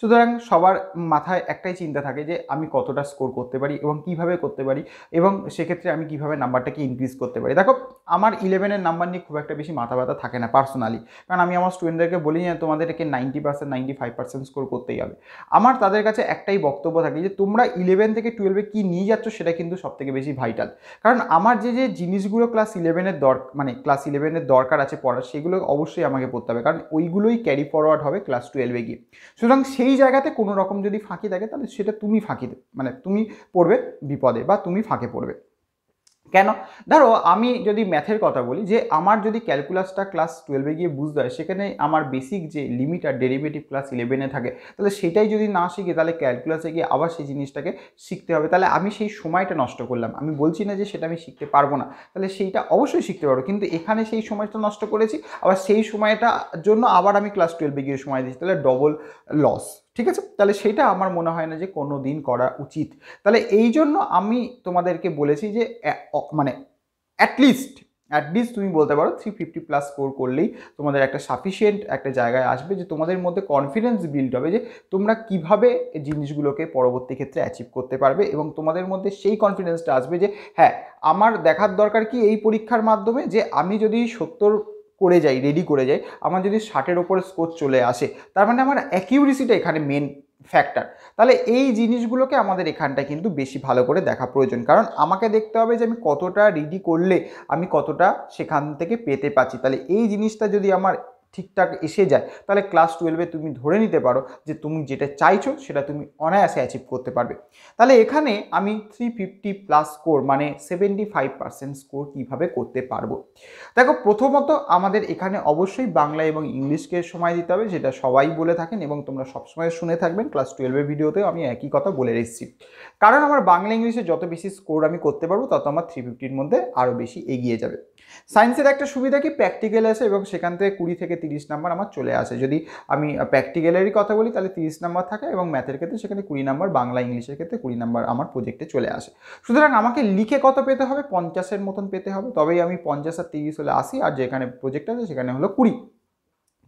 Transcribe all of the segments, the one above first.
সুতরাং সবার মাথায় একটাই চিন্তা থাকে যে আমি কতটা স্কোর করতে পারি এবং কিভাবে করতে পারি এবং সেক্ষেত্রে আমি কিভাবে নাম্বারটাকে ইনক্রিজ করতে পারি দেখো আমার ইলেভেনের নাম্বার নিয়ে খুব একটা বেশি মাথা ব্যথা থাকে না পার্সোনালি কারণ আমি আমার স্টুডেন্টদেরকে বলি যে তোমাদেরকে ninety percent ninety five percent score করতেই হবে আমার তাদের কাছে একটাই বক্তব্য থাকে যে তোমরা ইলেভেন থেকে টুয়েলভে কী নিয়ে যাচ্ছ সেটা কিন্তু সব থেকে বেশি ভাইটাল কারণ আমার যে যে জিনিসগুলো ক্লাস ইলেভেনের দর মানে ক্লাস ইলেভেনের দরকার আছে পড়ার সেগুলো অবশ্যই আমাকে পড়তে হবে কারণ ওইগুলোই ক্যারি ফরওয়ার্ড হবে ক্লাস টুয়েলভে গিয়ে সুতরাং সে সেই জায়গাতে কোনো রকম যদি ফাঁকি থাকে তাহলে সেটা তুমি ফাঁকি মানে তুমি পড়বে বিপদে বা তুমি ফাঁকে পড়বে কেন ধরো আমি যদি ম্যাথের কথা বলি যে আমার যদি ক্যালকুলাসটা ক্লাস টুয়েলভে গিয়ে বুঝতে হয় সেখানে আমার বেসিক যে লিমিট আর ডেরিভেটিভ ক্লাস ইলেভেনে থাকে তাহলে সেটাই যদি না শিখি তাহলে ক্যালকুলাসে গিয়ে আবার সেই জিনিসটাকে শিখতে হবে তাহলে আমি সেই সময়টা নষ্ট করলাম আমি বলছি না যে সেটা আমি শিখতে পারবো না তাহলে সেইটা অবশ্যই শিখতে পারবো কিন্তু এখানে সেই সময়টা নষ্ট করেছি আবার সেই সময়টার জন্য আবার আমি ক্লাস টুয়েলভে গিয়ে সময় দিচ্ছি তাহলে ডবল লস ঠিক আছে তাহলে সেটা আমার মনে হয় না যে কোনো দিন করা উচিত তাহলে এই জন্য আমি তোমাদেরকে বলেছি যে মানে অ্যাটলিস্ট অ্যাটলিস্ট তুমি বলতে পারো থ্রি ফিফটি প্লাস স্কোর করলেই তোমাদের একটা সাফিসিয়েন্ট একটা জায়গায় আসবে যে তোমাদের মধ্যে কনফিডেন্স বিল্ড হবে যে তোমরা কিভাবে জিনিসগুলোকে পরবর্তী ক্ষেত্রে অ্যাচিভ করতে পারবে এবং তোমাদের মধ্যে সেই কনফিডেন্সটা আসবে যে হ্যাঁ আমার দেখার দরকার কি এই পরীক্ষার মাধ্যমে যে আমি যদি সত্তর করে যাই রেডি করে যাই আমার যদি ষাটের ওপরে স্কোর চলে আসে তার মানে আমার অ্যাকিউরেসিটা এখানে মেন ফ্যাক্টর তাহলে এই জিনিসগুলোকে আমাদের এখানটা কিন্তু বেশি ভালো করে দেখা প্রয়োজন কারণ আমাকে দেখতে হবে যে আমি কতটা রিডি করলে আমি কতটা সেখান থেকে পেতে পাচ্ছি তাহলে এই জিনিসটা যদি আমার ঠিকঠাক এসে যায় তাহলে ক্লাস টুয়েলভে তুমি ধরে নিতে পারো যে তুমি যেটা চাইছো সেটা তুমি অনায়াসে অ্যাচিভ করতে পারবে তাহলে এখানে আমি থ্রি ফিফটি প্লাস স্কোর মানে সেভেন্টি ফাইভ পার্সেন্ট স্কোর কীভাবে করতে পারবো দেখো প্রথমত আমাদের এখানে অবশ্যই বাংলা এবং ইংলিশকে সময় দিতে হবে যেটা সবাই বলে থাকেন এবং তোমরা সবসময় শুনে থাকবেন ক্লাস টুয়েলভের ভিডিওতেও আমি একই কথা বলে রেখেছি কারণ আমার বাংলা ইংলিশে যত বেশি স্কোর আমি করতে পারবো তত আমার থ্রি ফিফটির মধ্যে আরও বেশি এগিয়ে যাবে সায়েন্সের একটা সুবিধা কি প্র্যাকটিক্যাল আছে এবং সেখান থেকে কুড়ি থেকে তিরিশ নাম্বার আমার চলে আসে যদি আমি প্র্যাকটিক্যালেরই কথা বলি তাহলে তিরিশ নাম্বার থাকে এবং ম্যাথের ক্ষেত্রে সেখানে কুড়ি নাম্বার বাংলা ইংলিশের ক্ষেত্রে কুড়ি নাম্বার আমার প্রজেক্টে চলে আসে সুতরাং আমাকে লিখে কত পেতে হবে পঞ্চাশের মতন পেতে হবে তবেই আমি পঞ্চাশ আর তিরিশ হলে আসি আর যেখানে প্রজেক্ট আছে সেখানে হলো কুড়ি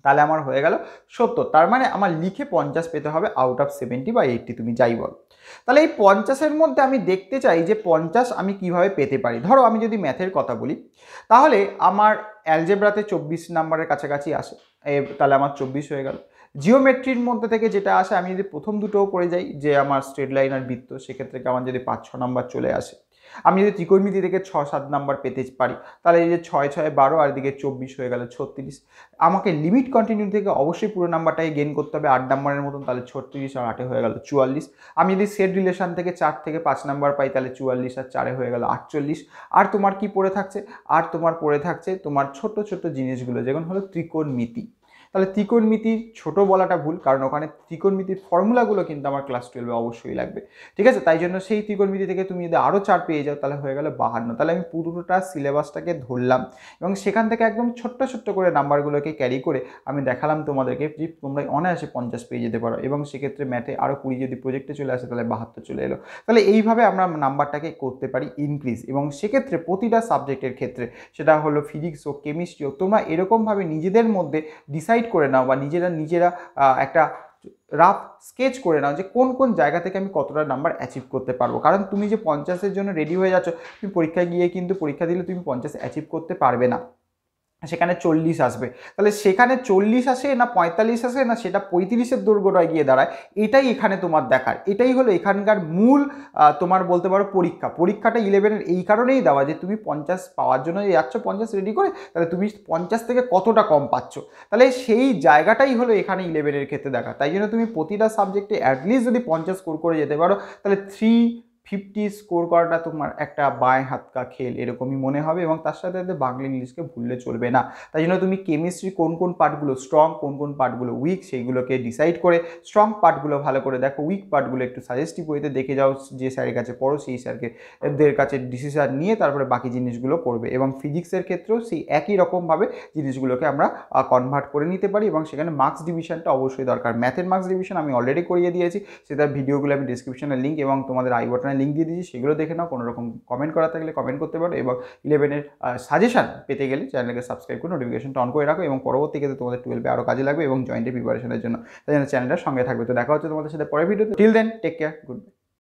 তাহলে আমার হয়ে গেল সত্তর তার মানে আমার লিখে পঞ্চাশ পেতে হবে আউট অফ সেভেন্টি বা এইটটি তুমি যাই বল তাহলে এই পঞ্চাশের মধ্যে আমি দেখতে চাই যে পঞ্চাশ আমি কিভাবে পেতে পারি ধরো আমি যদি ম্যাথের কথা বলি তাহলে আমার অ্যালজেব্রাতে চব্বিশ নাম্বারের কাছাকাছি আসে তাহলে আমার চব্বিশ হয়ে গেল জিওমেট্রির মধ্যে থেকে যেটা আসে আমি যদি প্রথম দুটোও পড়ে যাই যে আমার স্ট্রেট লাইন আর বৃত্ত সেক্ষেত্রে আমার যদি পাঁচ ছ নাম্বার চলে আসে আমি যদি ত্রিকোণমিতি থেকে ছ সাত নাম্বার পেতে পারি তাহলে এই যে ছয় ছয় বারো আর দিকে চব্বিশ হয়ে গেল ছত্রিশ আমাকে লিমিট কন্টিনিউ থেকে অবশ্যই পুরো নাম্বারটাকে গেন করতে হবে আট নাম্বারের মতন তাহলে ছত্রিশ আর আটে হয়ে গেল চুয়াল্লিশ আমি যদি সেট রিলেশান থেকে চার থেকে পাঁচ নাম্বার পাই তাহলে চুয়াল্লিশ আর চারে হয়ে গেল আটচল্লিশ আর তোমার কি পড়ে থাকছে আর তোমার পড়ে থাকছে তোমার ছোট ছোট জিনিসগুলো যেমন হলো ত্রিকোণমিতি তাহলে ত্রিকোণমিতির ছোট বলাটা ভুল কারণ ওখানে ত্রিকোণমিতির ফর্মুলাগুলো কিন্তু আমার ক্লাস টুয়েলভে অবশ্যই লাগবে ঠিক আছে তাই জন্য সেই ত্রিকোণমিতি থেকে তুমি যদি আরও চার পেয়ে যাও তাহলে হয়ে গেলো বাহান্ন তাহলে আমি পুরোটা সিলেবাসটাকে ধরলাম এবং সেখান থেকে একদম ছোট্ট ছোট্ট করে নাম্বারগুলোকে ক্যারি করে আমি দেখালাম তোমাদেরকে যে তোমরা অনায়াসে পঞ্চাশ পেয়ে যেতে পারো এবং সেক্ষেত্রে ম্যাথে আরও কুড়ি যদি প্রজেক্টে চলে আসে তাহলে বাহাত্তর চলে এলো তাহলে এইভাবে আমরা নাম্বারটাকে করতে পারি ইনক্রিজ এবং সেক্ষেত্রে প্রতিটা সাবজেক্টের ক্ষেত্রে সেটা হলো ফিজিক্স হোক কেমিস্ট্রি হোক তোমরা এরকমভাবে নিজেদের মধ্যে ডিসাইড ডিসাইড করে নাও বা নিজেরা নিজেরা একটা রাফ স্কেচ করে নাও যে কোন কোন জায়গা থেকে আমি কতটা নাম্বার অ্যাচিভ করতে পারবো কারণ তুমি যে পঞ্চাশের জন্য রেডি হয়ে যাচ্ছ তুমি পরীক্ষায় গিয়ে কিন্তু পরীক্ষা দিলে তুমি পঞ্চাশ অ্যাচিভ করতে পারবে না সেখানে চল্লিশ আসবে তাহলে সেখানে চল্লিশ আসে না পঁয়তাল্লিশ আসে না সেটা পঁয়ত্রিশের দৈর্ঘ্যটায় গিয়ে দাঁড়ায় এটাই এখানে তোমার দেখার এটাই হলো এখানকার মূল তোমার বলতে পারো পরীক্ষা পরীক্ষাটা ইলেভেনের এই কারণেই দেওয়া যে তুমি পঞ্চাশ পাওয়ার জন্য যাচ্ছ পঞ্চাশ রেডি করে তাহলে তুমি পঞ্চাশ থেকে কতটা কম পাচ্ছ তাহলে সেই জায়গাটাই হলো এখানে ইলেভেনের ক্ষেত্রে দেখা তাই জন্য তুমি প্রতিটা সাবজেক্টে অ্যাটলিস্ট যদি পঞ্চাশ স্কোর করে যেতে পারো তাহলে থ্রি ফিফটি স্কোর করাটা তোমার একটা বায় হাতকা খেল এরকমই মনে হবে এবং তার সাথে সাথে বাংলা ইংলিশকে ভুললে চলবে না তাই জন্য তুমি কেমিস্ট্রি কোন কোন পার্টগুলো স্ট্রং কোন কোন পার্টগুলো উইক সেইগুলোকে ডিসাইড করে স্ট্রং পার্টগুলো ভালো করে দেখো উইক পার্টগুলো একটু সাজেস্টিভ ওয়েতে দেখে যাও যে স্যারের কাছে পড়ো সেই স্যারকে দের কাছে ডিসিশন নিয়ে তারপরে বাকি জিনিসগুলো করবে এবং ফিজিক্সের ক্ষেত্রেও সেই একই রকমভাবে জিনিসগুলোকে আমরা কনভার্ট করে নিতে পারি এবং সেখানে মার্কস ডিভিশনটা অবশ্যই দরকার ম্যাথের মার্কস ডিভিশন আমি অলরেডি করিয়ে দিয়েছি সেটার ভিডিওগুলো আমি ডিসক্রিপশনে লিঙ্ক এবং তোমাদের আই বটনে লিঙ্ক দিয়ে দিয়েছি সেগুলো দেখে নাও কোনো রকম কমেন্ট করা থাকলে কমেন্ট করতে পারো এবং ইলেভেনের সাজেশান পেতে গেলে চ্যানেলকে সাবস্ক্রাইব করে নোটিফিকেশনটা অন করে রাখো এবং পরবর্তী ক্ষেত্রে তোমাদের টুয়েলভে আরও কাজে লাগবে এবং জয়েন্টের প্রিপারেশনের জন্য তাই জন্য চ্যানেলটা সঙ্গে থাকবে তো দেখা হচ্ছে তোমাদের সাথে পরের ভিডিওতে till then take care good by